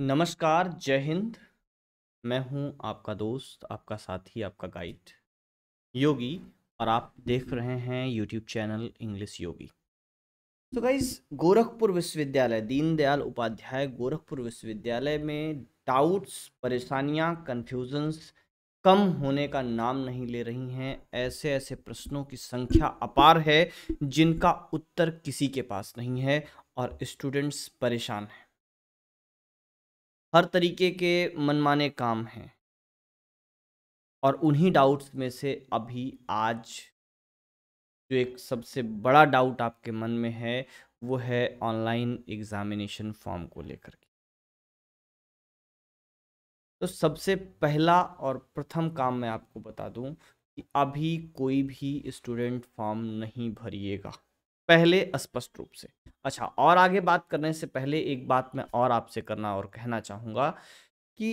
नमस्कार जय हिंद मैं हूं आपका दोस्त आपका साथी आपका गाइड योगी और आप देख रहे हैं यूट्यूब चैनल इंग्लिश योगी तो गाइज गोरखपुर विश्वविद्यालय दीनदयाल उपाध्याय गोरखपुर विश्वविद्यालय में डाउट्स परेशानियां कन्फ्यूजन्स कम होने का नाम नहीं ले रही हैं ऐसे ऐसे प्रश्नों की संख्या अपार है जिनका उत्तर किसी के पास नहीं है और स्टूडेंट्स परेशान हैं हर तरीके के मनमाने काम हैं और उन्हीं डाउट्स में से अभी आज जो एक सबसे बड़ा डाउट आपके मन में है वो है ऑनलाइन एग्ज़ामिनेशन फॉर्म को लेकर के तो सबसे पहला और प्रथम काम मैं आपको बता दूं कि अभी कोई भी स्टूडेंट फॉर्म नहीं भरिएगा पहले स्पष्ट रूप से अच्छा और आगे बात करने से पहले एक बात मैं और आपसे करना और कहना चाहूँगा कि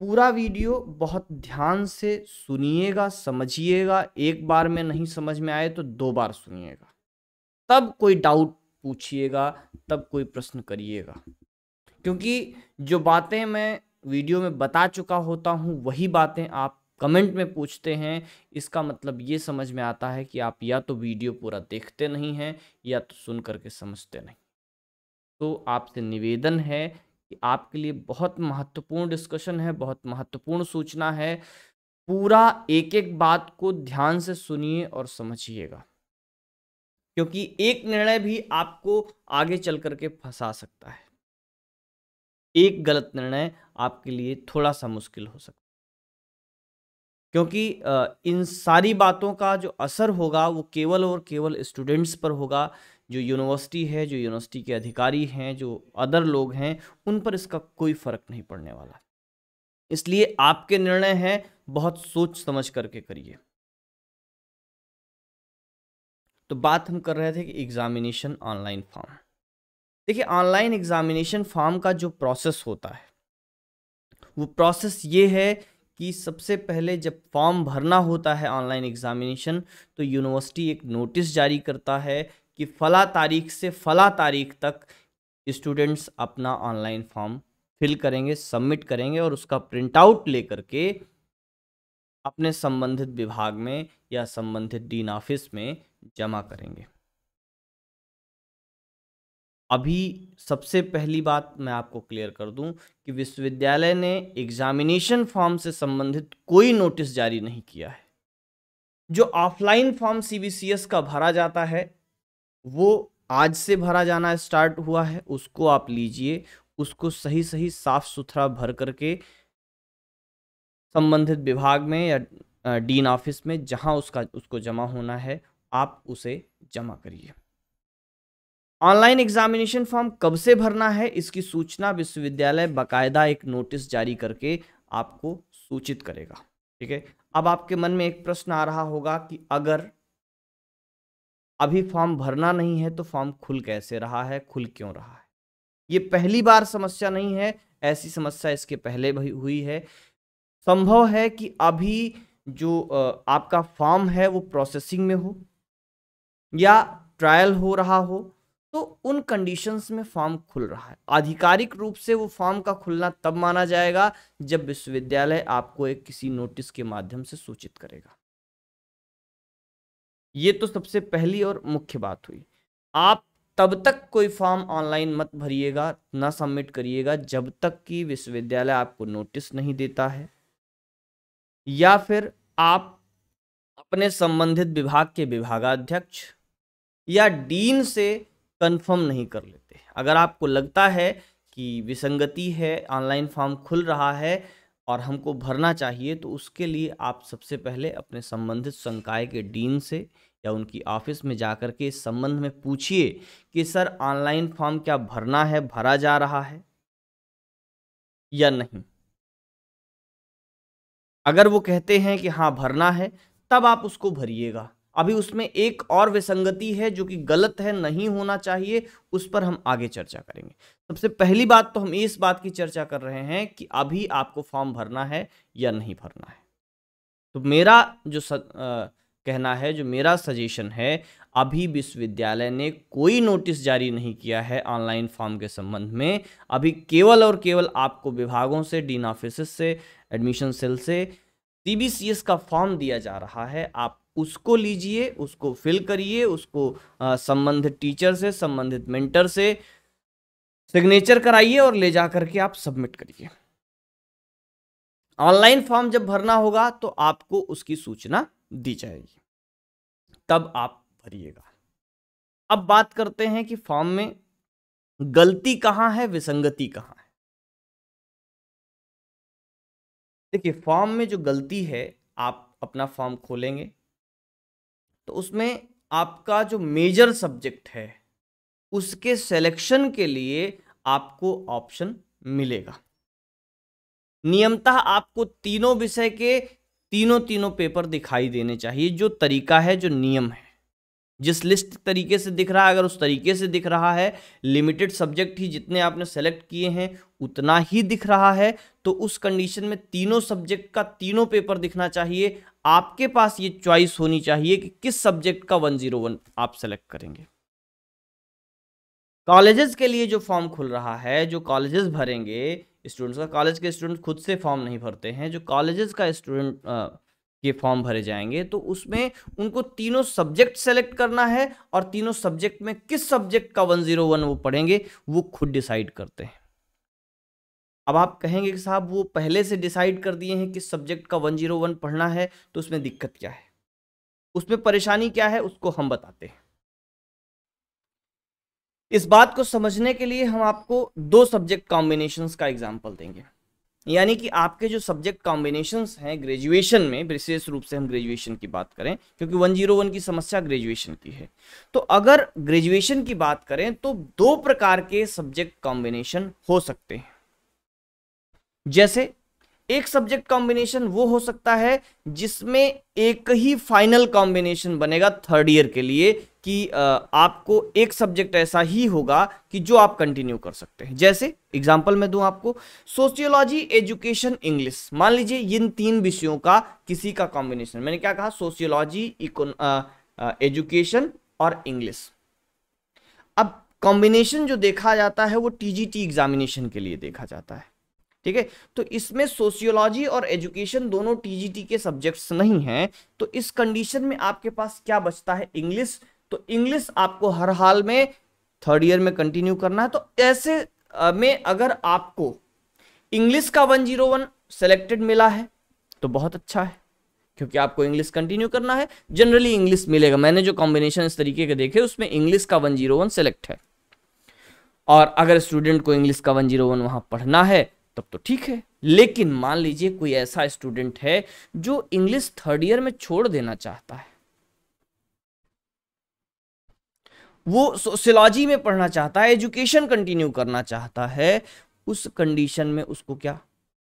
पूरा वीडियो बहुत ध्यान से सुनिएगा समझिएगा एक बार में नहीं समझ में आए तो दो बार सुनिएगा तब कोई डाउट पूछिएगा तब कोई प्रश्न करिएगा क्योंकि जो बातें मैं वीडियो में बता चुका होता हूँ वही बातें आप कमेंट में पूछते हैं इसका मतलब ये समझ में आता है कि आप या तो वीडियो पूरा देखते नहीं हैं या तो सुन करके समझते नहीं तो आपसे निवेदन है कि आपके लिए बहुत महत्वपूर्ण डिस्कशन है बहुत महत्वपूर्ण सूचना है पूरा एक एक बात को ध्यान से सुनिए और समझिएगा क्योंकि एक निर्णय भी आपको आगे चल करके फंसा सकता है एक गलत निर्णय आपके लिए थोड़ा सा मुश्किल हो सकता है क्योंकि इन सारी बातों का जो असर होगा वो केवल और केवल स्टूडेंट्स पर होगा जो यूनिवर्सिटी है जो यूनिवर्सिटी के अधिकारी हैं जो अदर लोग हैं उन पर इसका कोई फ़र्क नहीं पड़ने वाला इसलिए आपके निर्णय हैं बहुत सोच समझ करके करिए तो बात हम कर रहे थे कि एग्ज़ामिनेशन ऑनलाइन फॉर्म देखिए ऑनलाइन एग्ज़ामिनेशन फॉर्म का जो प्रोसेस होता है वो प्रोसेस ये है कि सबसे पहले जब फॉर्म भरना होता है ऑनलाइन एग्ज़ामिनेशन तो यूनिवर्सिटी एक नोटिस जारी करता है कि फ़ला तारीख से फ़ला तारीख तक स्टूडेंट्स अपना ऑनलाइन फॉर्म फिल करेंगे सबमिट करेंगे और उसका प्रिंट आउट ले करके अपने संबंधित विभाग में या संबंधित डीन ऑफिस में जमा करेंगे अभी सबसे पहली बात मैं आपको क्लियर कर दूं कि विश्वविद्यालय ने एग्जामिनेशन फॉर्म से संबंधित कोई नोटिस जारी नहीं किया है जो ऑफलाइन फॉर्म सी का भरा जाता है वो आज से भरा जाना स्टार्ट हुआ है उसको आप लीजिए उसको सही सही साफ सुथरा भर करके संबंधित विभाग में या डीन ऑफिस में जहां उसका उसको जमा होना है आप उसे जमा करिए ऑनलाइन एग्जामिनेशन फॉर्म कब से भरना है इसकी सूचना विश्वविद्यालय बाकायदा एक नोटिस जारी करके आपको सूचित करेगा ठीक है अब आपके मन में एक प्रश्न आ रहा होगा कि अगर अभी फॉर्म भरना नहीं है तो फॉर्म खुल कैसे रहा है खुल क्यों रहा है ये पहली बार समस्या नहीं है ऐसी समस्या इसके पहले भी हुई है संभव है कि अभी जो आपका फॉर्म है वो प्रोसेसिंग में हो या ट्रायल हो रहा हो तो उन कंडीशंस में फॉर्म खुल रहा है आधिकारिक रूप से वो फॉर्म का खुलना तब माना जाएगा जब विश्वविद्यालय आपको एक किसी नोटिस के माध्यम से सूचित करेगा ये तो सबसे पहली और मुख्य बात हुई आप तब तक कोई फॉर्म ऑनलाइन मत भरिएगा ना सबमिट करिएगा जब तक कि विश्वविद्यालय आपको नोटिस नहीं देता है या फिर आप अपने संबंधित विभाग के विभागाध्यक्ष या डीन से कंफर्म नहीं कर लेते अगर आपको लगता है कि विसंगति है ऑनलाइन फॉर्म खुल रहा है और हमको भरना चाहिए तो उसके लिए आप सबसे पहले अपने संबंधित संकाय के डीन से या उनकी ऑफिस में जा कर के इस संबंध में पूछिए कि सर ऑनलाइन फॉर्म क्या भरना है भरा जा रहा है या नहीं अगर वो कहते हैं कि हाँ भरना है तब आप उसको भरिएगा अभी उसमें एक और विसंगति है जो कि गलत है नहीं होना चाहिए उस पर हम आगे चर्चा करेंगे सबसे पहली बात तो हम इस बात की चर्चा कर रहे हैं कि अभी आपको फॉर्म भरना है या नहीं भरना है तो मेरा जो स, आ, कहना है जो मेरा सजेशन है अभी विश्वविद्यालय ने कोई नोटिस जारी नहीं किया है ऑनलाइन फॉर्म के संबंध में अभी केवल और केवल आपको विभागों से डीन ऑफिस से एडमिशन सेल से सी का फॉर्म दिया जा रहा है आप उसको लीजिए उसको फिल करिए उसको संबंधित टीचर से संबंधित मेंटर से सिग्नेचर कराइए और ले जा करके आप सबमिट करिए ऑनलाइन फॉर्म जब भरना होगा तो आपको उसकी सूचना दी जाएगी तब आप भरिएगा अब बात करते हैं कि फॉर्म में गलती कहां है विसंगति कहां है देखिए फॉर्म में जो गलती है आप अपना फॉर्म खोलेंगे तो उसमें आपका जो मेजर सब्जेक्ट है उसके सेलेक्शन के लिए आपको ऑप्शन मिलेगा नियमतः आपको तीनों विषय के तीनों तीनों पेपर दिखाई देने चाहिए जो तरीका है जो नियम है जिस लिस्ट तरीके से दिख रहा है अगर उस तरीके से दिख रहा है लिमिटेड सब्जेक्ट ही जितने आपने सेलेक्ट किए हैं उतना ही दिख रहा है तो उस कंडीशन में तीनों सब्जेक्ट का तीनों पेपर दिखना चाहिए आपके पास ये चॉइस होनी चाहिए कि किस सब्जेक्ट का 101 आप सेलेक्ट करेंगे कॉलेजेस के लिए जो फॉर्म खुल रहा है जो कॉलेजेस भरेंगे स्टूडेंट्स का कॉलेज के स्टूडेंट खुद से फॉर्म नहीं भरते हैं जो कॉलेजेस का स्टूडेंट के फॉर्म भरे जाएंगे तो उसमें उनको तीनों सब्जेक्ट सेलेक्ट करना है और तीनों सब्जेक्ट में किस सब्जेक्ट का 101 वो पढ़ेंगे वो खुद डिसाइड करते हैं अब आप कहेंगे कि साहब वो पहले से डिसाइड कर दिए हैं किस सब्जेक्ट का वन जीरो वन पढ़ना है तो उसमें दिक्कत क्या है उसमें परेशानी क्या है उसको हम बताते हैं इस बात को समझने के लिए हम आपको दो सब्जेक्ट कॉम्बिनेशन का एग्जाम्पल देंगे यानी कि आपके जो सब्जेक्ट कॉम्बिनेशन हैं ग्रेजुएशन में विशेष रूप से हम ग्रेजुएशन की बात करें क्योंकि 101 की समस्या ग्रेजुएशन की है तो अगर ग्रेजुएशन की बात करें तो दो प्रकार के सब्जेक्ट कॉम्बिनेशन हो सकते हैं जैसे एक सब्जेक्ट कॉम्बिनेशन वो हो सकता है जिसमें एक ही फाइनल कॉम्बिनेशन बनेगा थर्ड ईयर के लिए कि आपको एक सब्जेक्ट ऐसा ही होगा कि जो आप कंटिन्यू कर सकते हैं जैसे एग्जांपल मैं दूं आपको सोशियोलॉजी एजुकेशन इंग्लिश मान लीजिए इन तीन विषयों का किसी का कॉम्बिनेशन मैंने क्या कहा सोशियोलॉजी एजुकेशन और इंग्लिश अब कॉम्बिनेशन जो देखा जाता है वो टीजीटी एग्जामिनेशन के लिए देखा जाता है ठीक है तो इसमें सोशियोलॉजी और एजुकेशन दोनों टीजीटी के सब्जेक्ट्स नहीं हैं तो इस कंडीशन में आपके पास क्या बचता है इंग्लिश तो इंग्लिश आपको हर हाल में थर्ड ईयर में कंटिन्यू करना है तो ऐसे में अगर आपको इंग्लिश का वन सेलेक्टेड मिला है तो बहुत अच्छा है क्योंकि आपको इंग्लिश कंटिन्यू करना है जनरली इंग्लिश मिलेगा मैंने जो कॉम्बिनेशन इस तरीके के देखे उसमें इंग्लिश का वन जीरो वन सेलेक्ट है और अगर स्टूडेंट को इंग्लिश का वन जीरो वन वहां पढ़ना है तब तो ठीक है लेकिन मान लीजिए कोई ऐसा स्टूडेंट है जो इंग्लिश थर्ड ईयर में छोड़ देना चाहता है वो सोशलॉजी में पढ़ना चाहता है एजुकेशन कंटिन्यू करना चाहता है उस कंडीशन में उसको क्या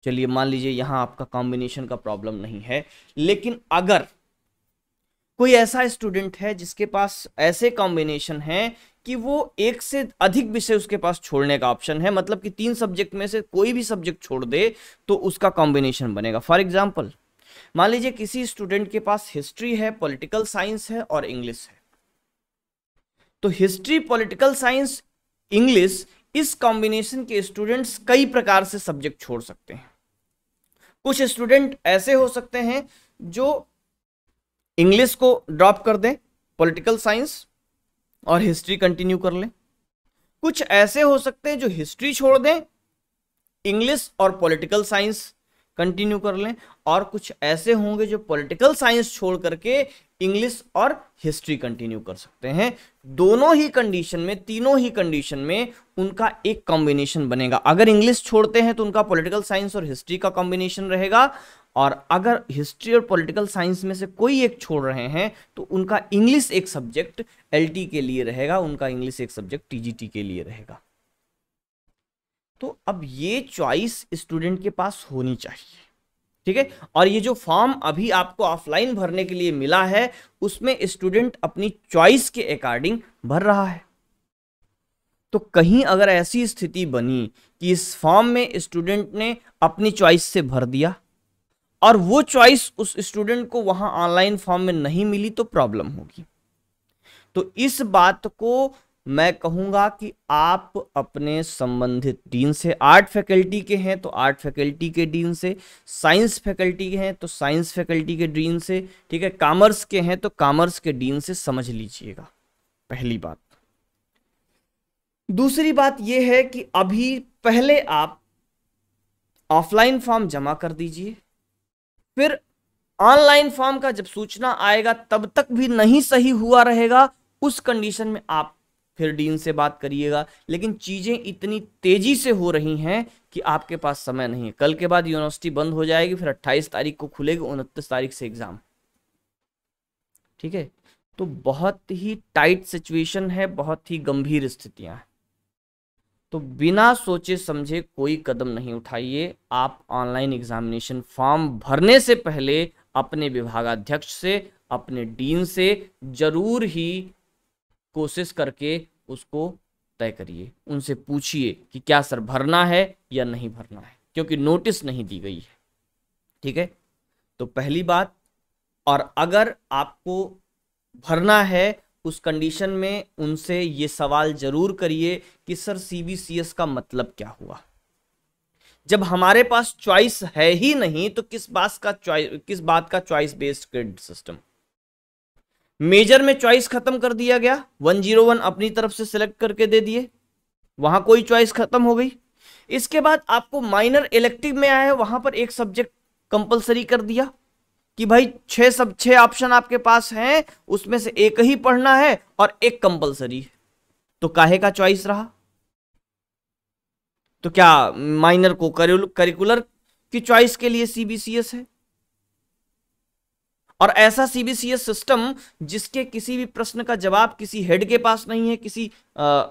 चलिए मान लीजिए यहां आपका कॉम्बिनेशन का प्रॉब्लम नहीं है लेकिन अगर कोई ऐसा स्टूडेंट है जिसके पास ऐसे कॉम्बिनेशन हैं कि वो एक से अधिक विषय उसके पास छोड़ने का ऑप्शन है मतलब कि तीन सब्जेक्ट में से कोई भी सब्जेक्ट छोड़ दे तो उसका कॉम्बिनेशन बनेगा फॉर एग्जाम्पल मान लीजिए किसी स्टूडेंट के पास हिस्ट्री है पॉलिटिकल साइंस है और इंग्लिश है तो हिस्ट्री पॉलिटिकल साइंस इंग्लिश इस कॉम्बिनेशन के स्टूडेंट्स कई प्रकार से सब्जेक्ट छोड़ सकते हैं कुछ स्टूडेंट ऐसे हो सकते हैं जो इंग्लिश को ड्रॉप कर दें पॉलिटिकल साइंस और हिस्ट्री कंटिन्यू कर लें कुछ ऐसे हो सकते हैं जो हिस्ट्री छोड़ दें इंग्लिश और पॉलिटिकल साइंस कंटिन्यू कर लें और कुछ ऐसे होंगे जो पॉलिटिकल साइंस छोड़ करके इंग्लिश और हिस्ट्री कंटिन्यू कर सकते हैं दोनों ही कंडीशन में तीनों ही कंडीशन में उनका एक कॉम्बिनेशन बनेगा अगर इंग्लिश छोड़ते हैं तो उनका पॉलिटिकल साइंस और हिस्ट्री का कॉम्बिनेशन रहेगा और अगर हिस्ट्री और पॉलिटिकल साइंस में से कोई एक छोड़ रहे हैं तो उनका इंग्लिश एक सब्जेक्ट एलटी के लिए रहेगा उनका इंग्लिश एक सब्जेक्ट टीजीटी के लिए रहेगा तो अब ये चॉइस स्टूडेंट के पास होनी चाहिए ठीक है और ये जो फॉर्म अभी आपको ऑफलाइन भरने के लिए मिला है उसमें स्टूडेंट अपनी चॉइस के अकॉर्डिंग भर रहा है तो कहीं अगर ऐसी स्थिति बनी कि इस फॉर्म में स्टूडेंट ने अपनी चॉइस से भर दिया और वो चॉइस उस स्टूडेंट को वहां ऑनलाइन फॉर्म में नहीं मिली तो प्रॉब्लम होगी तो इस बात को मैं कहूंगा कि आप अपने संबंधित डीन से आर्ट फैकल्टी के हैं तो आर्ट फैकल्टी के डीन से साइंस फैकल्टी के हैं तो साइंस फैकल्टी के डीन से ठीक है कॉमर्स के हैं तो कॉमर्स के डीन से समझ लीजिएगा पहली बात दूसरी बात यह है कि अभी पहले आप ऑफलाइन फॉर्म जमा कर दीजिए फिर ऑनलाइन फॉर्म का जब सूचना आएगा तब तक भी नहीं सही हुआ रहेगा उस कंडीशन में आप फिर डीन से बात करिएगा लेकिन चीज़ें इतनी तेज़ी से हो रही हैं कि आपके पास समय नहीं है कल के बाद यूनिवर्सिटी बंद हो जाएगी फिर 28 तारीख को खुलेगी उनतीस तारीख से एग्ज़ाम ठीक है तो बहुत ही टाइट सिचुएशन है बहुत ही गंभीर स्थितियां हैं तो बिना सोचे समझे कोई कदम नहीं उठाइए आप ऑनलाइन एग्जामिनेशन फॉर्म भरने से पहले अपने विभागाध्यक्ष से अपने डीन से जरूर ही कोशिश करके उसको तय करिए उनसे पूछिए कि क्या सर भरना है या नहीं भरना है क्योंकि नोटिस नहीं दी गई है ठीक है तो पहली बात और अगर आपको भरना है उस कंडीशन में उनसे ये सवाल जरूर करिए कि सर सीबीसीएस का मतलब क्या हुआ जब हमारे पास चॉइस है ही नहीं तो किस बात का चॉइस किस बात का choice based grade system major में चॉइस खत्म कर दिया गया 101 अपनी तरफ से सिलेक्ट करके दे दिए वहां कोई चॉइस खत्म हो गई इसके बाद आपको माइनर इलेक्टिव में आया वहां पर एक सब्जेक्ट कंपलसरी कर दिया कि भाई छः सब छः ऑप्शन आपके पास हैं उसमें से एक ही पढ़ना है और एक कंपलसरी है तो काहे का चॉइस रहा तो क्या माइनर को करिकुलर की चॉइस के लिए सीबीसीएस है और ऐसा सीबीसीएस सिस्टम जिसके किसी भी प्रश्न का जवाब किसी हेड के पास नहीं है किसी आ,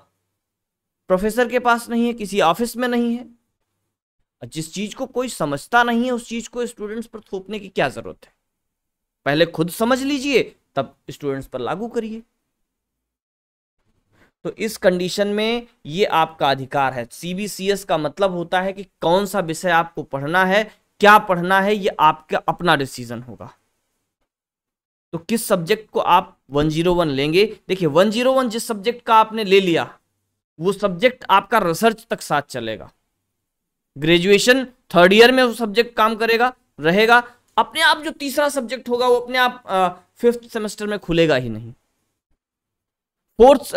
प्रोफेसर के पास नहीं है किसी ऑफिस में नहीं है जिस चीज को कोई समझता नहीं है उस चीज को स्टूडेंट्स पर थोपने की क्या जरूरत है पहले खुद समझ लीजिए तब स्टूडेंट्स पर लागू करिए तो इस कंडीशन में ये आपका अधिकार है सीबीसीएस का मतलब होता है कि कौन सा विषय आपको पढ़ना है क्या पढ़ना है ये आपका अपना डिसीजन होगा तो किस सब्जेक्ट को आप 101 लेंगे देखिए 101 जिस सब्जेक्ट का आपने ले लिया वो सब्जेक्ट आपका रिसर्च तक साथ चलेगा ग्रेजुएशन थर्ड ईयर में वो सब्जेक्ट काम करेगा रहेगा अपने आप जो तीसरा सब्जेक्ट होगा वो अपने आप फिफ्थ सेमेस्टर में खुलेगा ही नहीं फोर्थ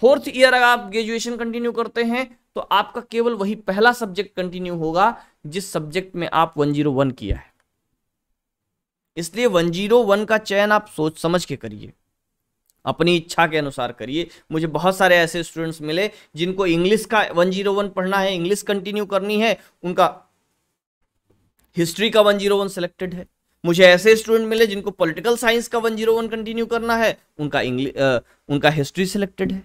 फोर्थ ईयर अगर आप ग्रेजुएशन कंटिन्यू करते हैं तो आपका केवल वही पहला सब्जेक्ट कंटिन्यू होगा जिस सब्जेक्ट में आप 101 किया है इसलिए 101 का चयन आप सोच समझ के करिए अपनी इच्छा के अनुसार करिए मुझे बहुत सारे ऐसे स्टूडेंट्स मिले जिनको इंग्लिश का 101 पढ़ना है इंग्लिश कंटिन्यू करनी है उनका हिस्ट्री का 101 सिलेक्टेड है मुझे ऐसे स्टूडेंट मिले जिनको पॉलिटिकल साइंस का 101 कंटिन्यू करना है उनका इंग्लिश उनका हिस्ट्री सिलेक्टेड है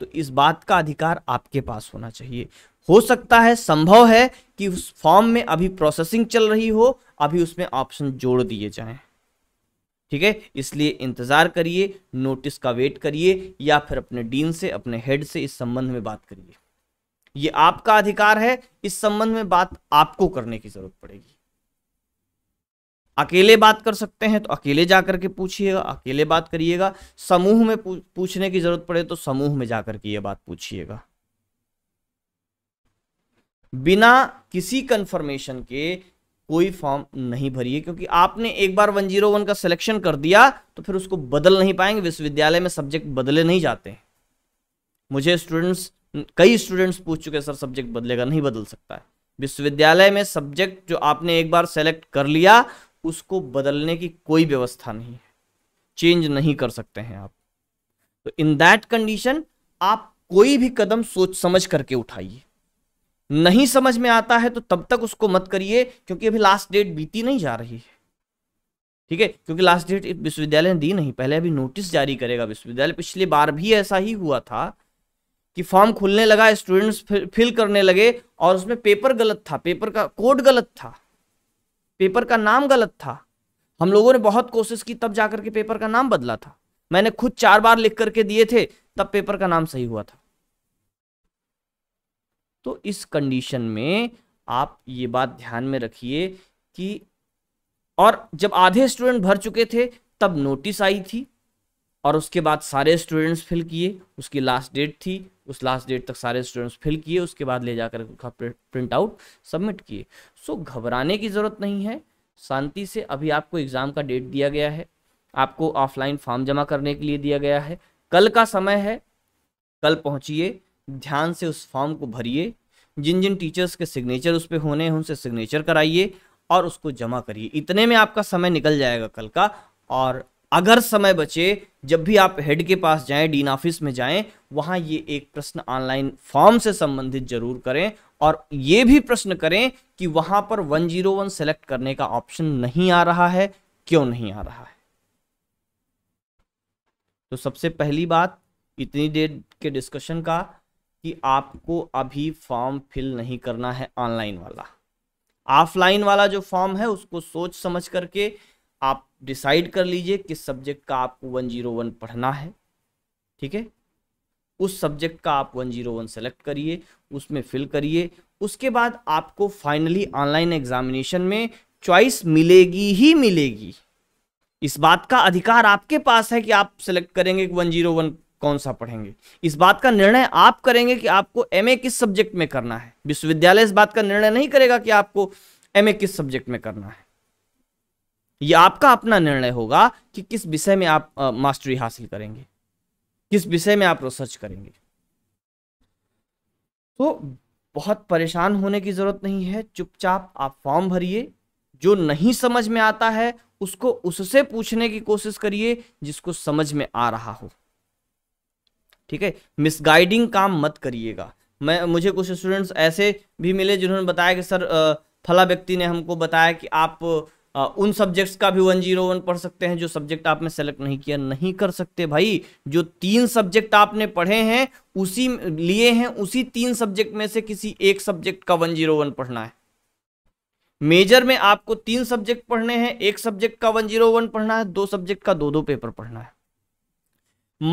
तो इस बात का अधिकार आपके पास होना चाहिए हो सकता है संभव है कि उस फॉर्म में अभी प्रोसेसिंग चल रही हो अभी उसमें ऑप्शन जोड़ दिए जाए ठीक है इसलिए इंतज़ार करिए नोटिस का वेट करिए या फिर अपने डीन से अपने हेड से इस संबंध में बात करिए ये आपका अधिकार है इस संबंध में बात आपको करने की जरूरत पड़ेगी अकेले बात कर सकते हैं तो अकेले जाकर के पूछिएगा अकेले बात करिएगा समूह में पूछने की जरूरत पड़े तो समूह में जाकर के ये बात पूछिएगा बिना किसी कंफर्मेशन के कोई फॉर्म नहीं भरिए क्योंकि आपने एक बार वन जीरो वन का सिलेक्शन कर दिया तो फिर उसको बदल नहीं पाएंगे विश्वविद्यालय में सब्जेक्ट बदले नहीं जाते मुझे स्टूडेंट्स कई स्टूडेंट्स पूछ चुके हैं सर सब्जेक्ट बदलेगा नहीं बदल सकता है विश्वविद्यालय में सब्जेक्ट जो आपने एक बार सेलेक्ट कर लिया उसको बदलने की कोई व्यवस्था नहीं है चेंज नहीं कर सकते हैं आप तो इन दैट कंडीशन आप कोई भी कदम सोच समझ करके उठाइए नहीं समझ में आता है तो तब तक उसको मत करिए क्योंकि अभी लास्ट डेट बीती नहीं जा रही है ठीक है क्योंकि लास्ट डेट विश्वविद्यालय ने दी नहीं पहले अभी नोटिस जारी करेगा विश्वविद्यालय पिछली बार भी ऐसा ही हुआ था कि फॉर्म खुलने लगा स्टूडेंट्स फिल करने लगे और उसमें पेपर गलत था पेपर का कोड गलत था पेपर का नाम गलत था हम लोगों ने बहुत कोशिश की तब जाकर के पेपर का नाम बदला था मैंने खुद चार बार लिख करके दिए थे तब पेपर का नाम सही हुआ था तो इस कंडीशन में आप ये बात ध्यान में रखिए कि और जब आधे स्टूडेंट भर चुके थे तब नोटिस आई थी और उसके बाद सारे स्टूडेंट्स फिल किए उसकी लास्ट डेट थी उस लास्ट डेट तक सारे स्टूडेंट्स फिल किए उसके बाद ले जाकर उनका प्रिंट आउट सबमिट किए सो घबराने की ज़रूरत नहीं है शांति से अभी आपको एग्ज़ाम का डेट दिया गया है आपको ऑफलाइन फॉर्म जमा करने के लिए दिया गया है कल का समय है कल पहुंचिए ध्यान से उस फॉर्म को भरिए जिन जिन टीचर्स के सिग्नेचर उस पर होने हैं उनसे सिग्नेचर कराइए और उसको जमा करिए इतने में आपका समय निकल जाएगा कल का और अगर समय बचे जब भी आप हेड के पास जाएं डीन ऑफिस में जाएं वहां ये एक प्रश्न ऑनलाइन फॉर्म से संबंधित जरूर करें और ये भी प्रश्न करें कि वहां पर 101 सेलेक्ट करने का ऑप्शन नहीं आ रहा है क्यों नहीं आ रहा है तो सबसे पहली बात इतनी देर के डिस्कशन का कि आपको अभी फॉर्म फिल नहीं करना है ऑनलाइन वाला ऑफलाइन वाला जो फॉर्म है उसको सोच समझ करके आप डिसाइड कर लीजिए किस सब्जेक्ट का आपको वन जीरो वन पढ़ना है ठीक है उस सब्जेक्ट का आप वन जीरो वन सेलेक्ट करिए उसमें फिल करिए उसके बाद आपको फाइनली ऑनलाइन एग्जामिनेशन में चॉइस मिलेगी ही मिलेगी इस बात का अधिकार आपके पास है कि आप सेलेक्ट करेंगे कि वन जीरो वन कौन सा पढ़ेंगे इस बात का निर्णय आप करेंगे कि आपको ए किस सब्जेक्ट में करना है विश्वविद्यालय इस बात का निर्णय नहीं करेगा कि आपको ए किस सब्जेक्ट में करना है ये आपका अपना निर्णय होगा कि किस विषय में आप मास्टरी हासिल करेंगे किस विषय में आप रिसर्च करेंगे तो बहुत परेशान होने की जरूरत नहीं है चुपचाप आप फॉर्म भरिए जो नहीं समझ में आता है उसको उससे पूछने की कोशिश करिए जिसको समझ में आ रहा हो ठीक है मिसगाइडिंग काम मत करिएगा मैं मुझे कुछ स्टूडेंट्स ऐसे भी मिले जिन्होंने बताया कि सर फला व्यक्ति ने हमको बताया कि आप उन सब्जेक्ट्स का भी वन जीरो वन पढ़ सकते हैं जो सब्जेक्ट आपने सेलेक्ट नहीं किया नहीं कर सकते भाई जो तीन सब्जेक्ट आपने पढ़े हैं उसी लिए हैं उसी तीन सब्जेक्ट में से किसी एक सब्जेक्ट का वन जीरो वन पढ़ना है मेजर में आपको तीन सब्जेक्ट पढ़ने हैं एक सब्जेक्ट का वन जीरो वन पढ़ना है दो सब्जेक्ट का दो दो पेपर पढ़ना है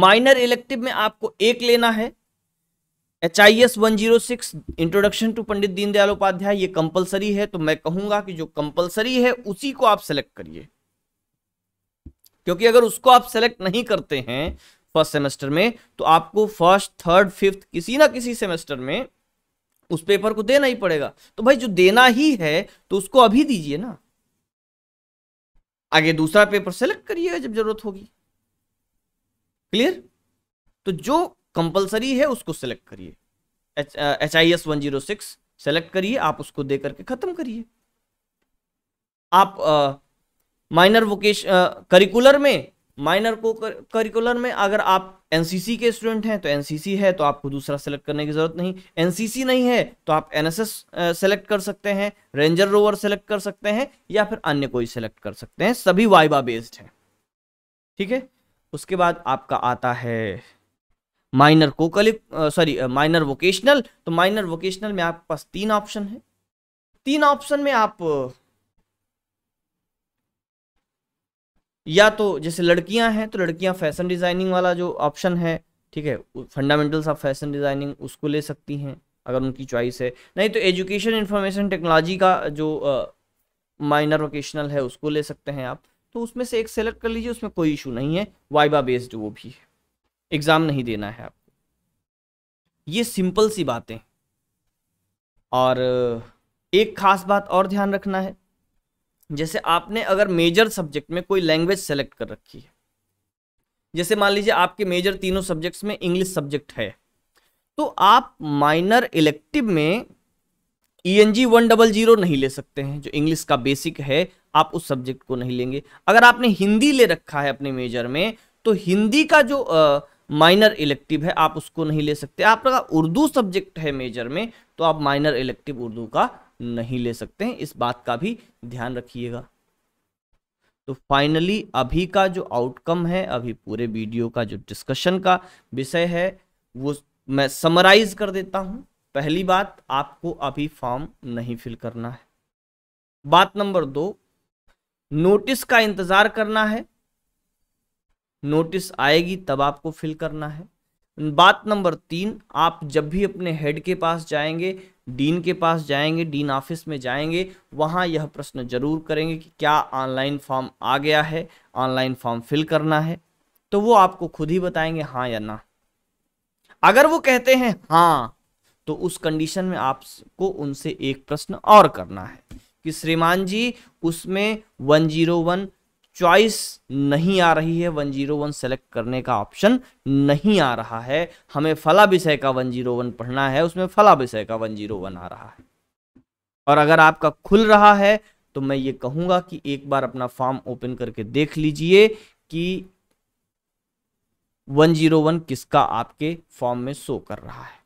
माइनर इलेक्टिव में आपको एक लेना है H I S one zero six introduction to Pandit Deendayal Upadhyay ये कंपलसरी है तो मैं कहूंगा कि जो कंपलसरी है उसी को आप सेलेक्ट करिए क्योंकि अगर उसको आप सेलेक्ट नहीं करते हैं फर्स्ट सेमेस्टर में तो आपको फर्स्ट थर्ड फिफ्थ किसी ना किसी सेमेस्टर में उस पेपर को देना ही पड़ेगा तो भाई जो देना ही है तो उसको अभी दीजिए ना आगे दूसरा पेपर सेलेक्ट करिएगा जब जरूरत होगी क्लियर तो जो कंपलसरी है उसको सेलेक्ट करिए H I S one zero six select करिए आप उसको दे करके ख़त्म करिए आप माइनर वोकेश करिकुलर में माइनर को करिकुलर में अगर आप एनसीसी के स्टूडेंट हैं तो एनसीसी है तो आपको दूसरा सेलेक्ट करने की जरूरत नहीं एनसीसी नहीं है तो आप एनएसएस सेलेक्ट कर सकते हैं रेंजर रोवर सेलेक्ट कर सकते हैं या फिर अन्य कोई सेलेक्ट कर सकते हैं सभी वाइबा बेस्ड हैं ठीक है उसके बाद आपका आता है माइनर कोकलिक सॉरी माइनर वोकेशनल तो माइनर वोकेशनल में आपके पास तीन ऑप्शन है तीन ऑप्शन में आप uh, या तो जैसे लड़कियां हैं तो लड़कियां फैशन डिजाइनिंग वाला जो ऑप्शन है ठीक है फंडामेंटल्स ऑफ फैशन डिजाइनिंग उसको ले सकती हैं अगर उनकी चॉइस है नहीं तो एजुकेशन इंफॉर्मेशन टेक्नोलॉजी का जो माइनर uh, वोकेशनल है उसको ले सकते हैं आप तो उसमें से एक सेलेक्ट कर लीजिए उसमें कोई इशू नहीं है वाइबा बेस्ड वो भी है एग्ज़ाम नहीं देना है आपको ये सिंपल सी बातें और एक ख़ास बात और ध्यान रखना है जैसे आपने अगर मेजर सब्जेक्ट में कोई लैंग्वेज सेलेक्ट कर रखी है जैसे मान लीजिए आपके मेजर तीनों सब्जेक्ट्स में इंग्लिश सब्जेक्ट है तो आप माइनर इलेक्टिव में E N G one double zero नहीं ले सकते हैं जो इंग्लिश का बेसिक है आप उस सब्जेक्ट को नहीं लेंगे अगर आपने हिंदी ले रखा है अपने मेजर में तो हिंदी का जो माइनर इलेक्टिव है आप उसको नहीं ले सकते आपका उर्दू सब्जेक्ट है मेजर में तो आप माइनर इलेक्टिव उर्दू का नहीं ले सकते हैं इस बात का भी ध्यान रखिएगा तो फाइनली अभी का जो आउटकम है अभी पूरे वीडियो का जो डिस्कशन का विषय है वो मैं समराइज कर देता हूं पहली बात आपको अभी फॉर्म नहीं फिल करना है बात नंबर दो नोटिस का इंतज़ार करना है नोटिस आएगी तब आपको फिल करना है बात नंबर तीन आप जब भी अपने हेड के पास जाएंगे डीन के पास जाएंगे डीन ऑफिस में जाएंगे वहाँ यह प्रश्न जरूर करेंगे कि क्या ऑनलाइन फॉर्म आ गया है ऑनलाइन फॉर्म फिल करना है तो वो आपको खुद ही बताएंगे हाँ या ना अगर वो कहते हैं हाँ तो उस कंडीशन में आपको उनसे एक प्रश्न और करना है कि श्रीमान जी उसमें वन जीरो वन चॉइस नहीं आ रही है 101 सेलेक्ट करने का ऑप्शन नहीं आ रहा है हमें फला विषय का 101 पढ़ना है उसमें फला विषय का 101 आ रहा है और अगर आपका खुल रहा है तो मैं ये कहूंगा कि एक बार अपना फॉर्म ओपन करके देख लीजिए कि 101 किसका आपके फॉर्म में शो कर रहा है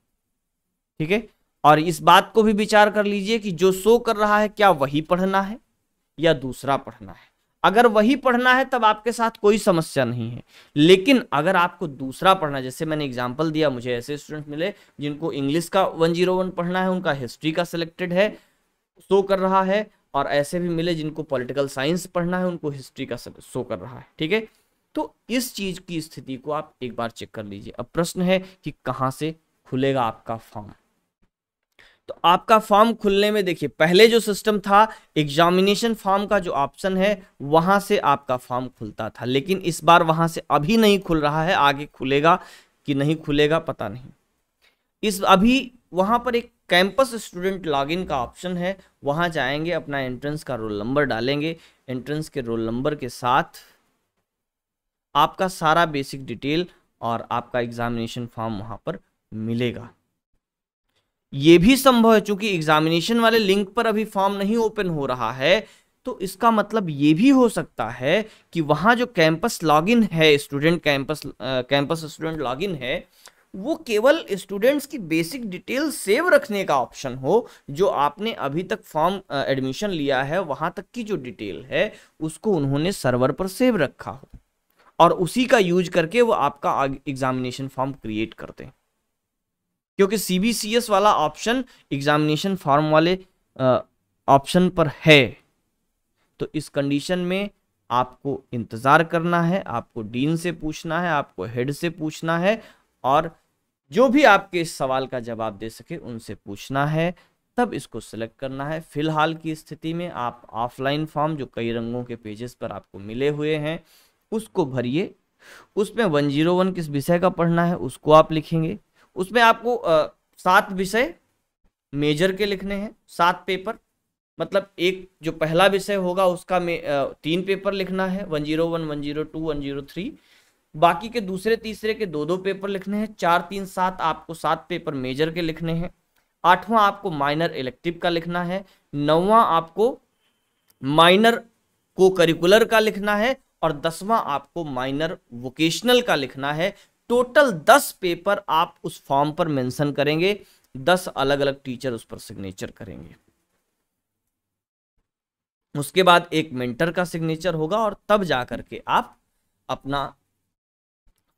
ठीक है और इस बात को भी विचार कर लीजिए कि जो शो कर रहा है क्या वही पढ़ना है या दूसरा पढ़ना है अगर वही पढ़ना है तब आपके साथ कोई समस्या नहीं है लेकिन अगर आपको दूसरा पढ़ना जैसे मैंने एग्जाम्पल दिया मुझे ऐसे स्टूडेंट मिले जिनको इंग्लिश का वन जीरो वन पढ़ना है उनका हिस्ट्री का सिलेक्टेड है शो कर रहा है और ऐसे भी मिले जिनको पॉलिटिकल साइंस पढ़ना है उनको हिस्ट्री का शो कर रहा है ठीक है तो इस चीज की स्थिति को आप एक बार चेक कर लीजिए अब प्रश्न है कि कहाँ से खुलेगा आपका फॉर्म तो आपका फॉर्म खुलने में देखिए पहले जो सिस्टम था एग्जामिनेशन फॉर्म का जो ऑप्शन है वहां से आपका फॉर्म खुलता था लेकिन इस बार वहां से अभी नहीं खुल रहा है आगे खुलेगा कि नहीं खुलेगा पता नहीं इस अभी वहां पर एक कैंपस स्टूडेंट लॉगिन का ऑप्शन है वहां जाएंगे अपना एंट्रेंस का रोल नंबर डालेंगे एंट्रेंस के रोल नंबर के साथ आपका सारा बेसिक डिटेल और आपका एग्जामिनेशन फॉर्म वहां पर मिलेगा ये भी संभव है चूंकि एग्जामिनेशन वाले लिंक पर अभी फॉर्म नहीं ओपन हो रहा है तो इसका मतलब ये भी हो सकता है कि वहाँ जो कैंपस लॉगिन है student campus campus student login है वो केवल स्टूडेंट्स की बेसिक डिटेल सेव रखने का ऑप्शन हो जो आपने अभी तक फॉर्म एडमिशन लिया है वहाँ तक की जो डिटेल है उसको उन्होंने सर्वर पर सेव रखा हो और उसी का यूज करके वो आपका एग्जामिनेशन फॉर्म क्रिएट करते हैं क्योंकि सीबीसीएस वाला ऑप्शन एग्जामिनेशन फॉर्म वाले ऑप्शन पर है तो इस कंडीशन में आपको इंतज़ार करना है आपको डीन से पूछना है आपको हेड से पूछना है और जो भी आपके इस सवाल का जवाब दे सके उनसे पूछना है तब इसको सिलेक्ट करना है फिलहाल की स्थिति में आप ऑफलाइन फॉर्म जो कई रंगों के पेजेस पर आपको मिले हुए हैं उसको भरिए उसमें 101 किस विषय का पढ़ना है उसको आप लिखेंगे उसमें आपको सात विषय मेजर के लिखने हैं सात पेपर मतलब एक जो पहला विषय होगा उसका में तीन पेपर लिखना है one zero one one zero two one zero three बाकी के दूसरे तीसरे के दो दो पेपर लिखने हैं चार तीन सात आपको सात पेपर मेजर के लिखने हैं आठवां आपको माइनर इलेक्टिव का लिखना है नौवां आपको माइनर को करिकुलर का लिखना है और दसवां आपको माइनर वोकेशनल का लिखना है टोटल दस पेपर आप उस फॉर्म पर मेंशन करेंगे दस अलग अलग टीचर उस पर सिग्नेचर करेंगे उसके बाद एक मेंटर का सिग्नेचर होगा और तब जा करके आप अपना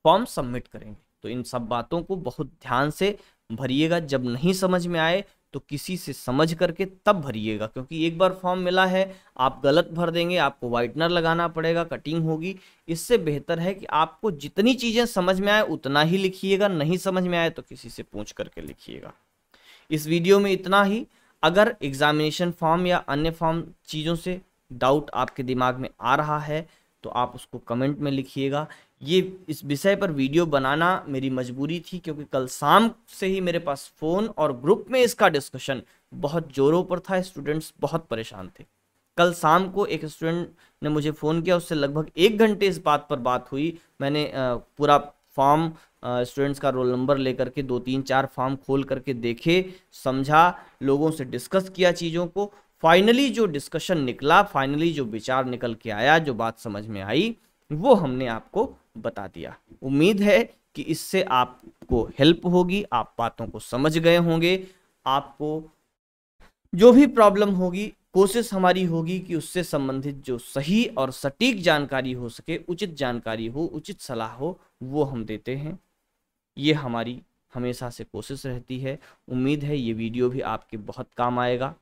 फॉर्म सबमिट करेंगे तो इन सब बातों को बहुत ध्यान से भरिएगा जब नहीं समझ में आए तो किसी से समझ करके तब भरिएगा क्योंकि एक बार फॉर्म मिला है आप गलत भर देंगे आपको वाइटनर लगाना पड़ेगा कटिंग होगी इससे बेहतर है कि आपको जितनी चीज़ें समझ में आए उतना ही लिखिएगा नहीं समझ में आए तो किसी से पूछ करके लिखिएगा इस वीडियो में इतना ही अगर एग्जामिनेशन फॉर्म या अन्य फॉर्म चीज़ों से डाउट आपके दिमाग में आ रहा है तो आप उसको कमेंट में लिखिएगा ये इस विषय पर वीडियो बनाना मेरी मजबूरी थी क्योंकि कल शाम से ही मेरे पास फ़ोन और ग्रुप में इसका डिस्कशन बहुत ज़ोरों पर था स्टूडेंट्स बहुत परेशान थे कल शाम को एक स्टूडेंट ने मुझे फ़ोन किया उससे लगभग एक घंटे इस बात पर बात हुई मैंने पूरा फॉर्म स्टूडेंट्स का रोल नंबर लेकर के दो तीन चार फॉर्म खोल करके देखे समझा लोगों से डिस्कस किया चीज़ों को फाइनली जो डिस्कशन निकला फाइनली जो विचार निकल के आया जो बात समझ में आई वो हमने आपको बता दिया उम्मीद है कि इससे आपको हेल्प होगी आप बातों को समझ गए होंगे आपको जो भी प्रॉब्लम होगी कोशिश हमारी होगी कि उससे संबंधित जो सही और सटीक जानकारी हो सके उचित जानकारी हो उचित सलाह हो वो हम देते हैं ये हमारी हमेशा से कोशिश रहती है उम्मीद है ये वीडियो भी आपके बहुत काम आएगा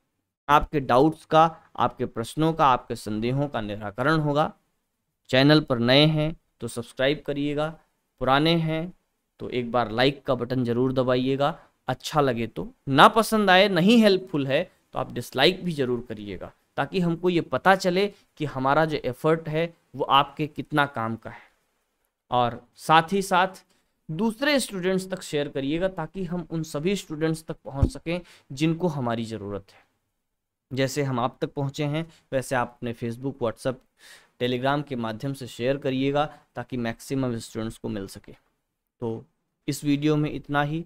आपके डाउट्स का आपके प्रश्नों का आपके संदेहों का निराकरण होगा चैनल पर नए हैं तो सब्सक्राइब करिएगा पुराने हैं तो एक बार लाइक का बटन ज़रूर दबाइएगा अच्छा लगे तो ना पसंद आए नहीं हेल्पफुल है तो आप डिसलाइक भी ज़रूर करिएगा ताकि हमको ये पता चले कि हमारा जो एफर्ट है वो आपके कितना काम का है और साथ ही साथ दूसरे स्टूडेंट्स तक शेयर करिएगा ताकि हम उन सभी स्टूडेंट्स तक पहुंच सकें जिनको हमारी ज़रूरत है जैसे हम आप तक पहुंचे हैं वैसे आप अपने फेसबुक व्हाट्सअप टेलीग्राम के माध्यम से शेयर करिएगा ताकि मैक्सिमम स्टूडेंट्स को मिल सके तो इस वीडियो में इतना ही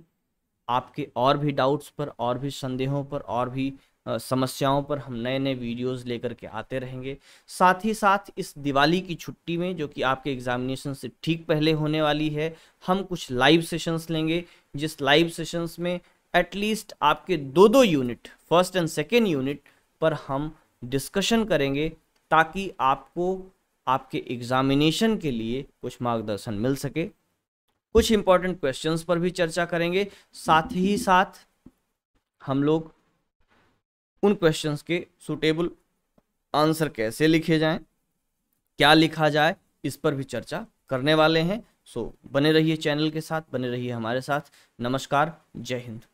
आपके और भी डाउट्स पर और भी संदेहों पर और भी समस्याओं पर हम नए नए वीडियोस लेकर के आते रहेंगे साथ ही साथ इस दिवाली की छुट्टी में जो कि आपके एग्जामिनेशन से ठीक पहले होने वाली है हम कुछ लाइव सेशंस लेंगे जिस लाइव सेशंस में एटलीस्ट आपके दो दो unit first and second unit पर हम डिस्कशन करेंगे ताकि आपको आपके एग्जामिनेशन के लिए कुछ मार्गदर्शन मिल सके कुछ इंपॉर्टेंट क्वेश्चंस पर भी चर्चा करेंगे साथ ही साथ हम लोग उन क्वेश्चंस के सुटेबल आंसर कैसे लिखे जाएं क्या लिखा जाए इस पर भी चर्चा करने वाले हैं सो so, बने रहिए चैनल के साथ बने रहिए हमारे साथ नमस्कार जय हिंद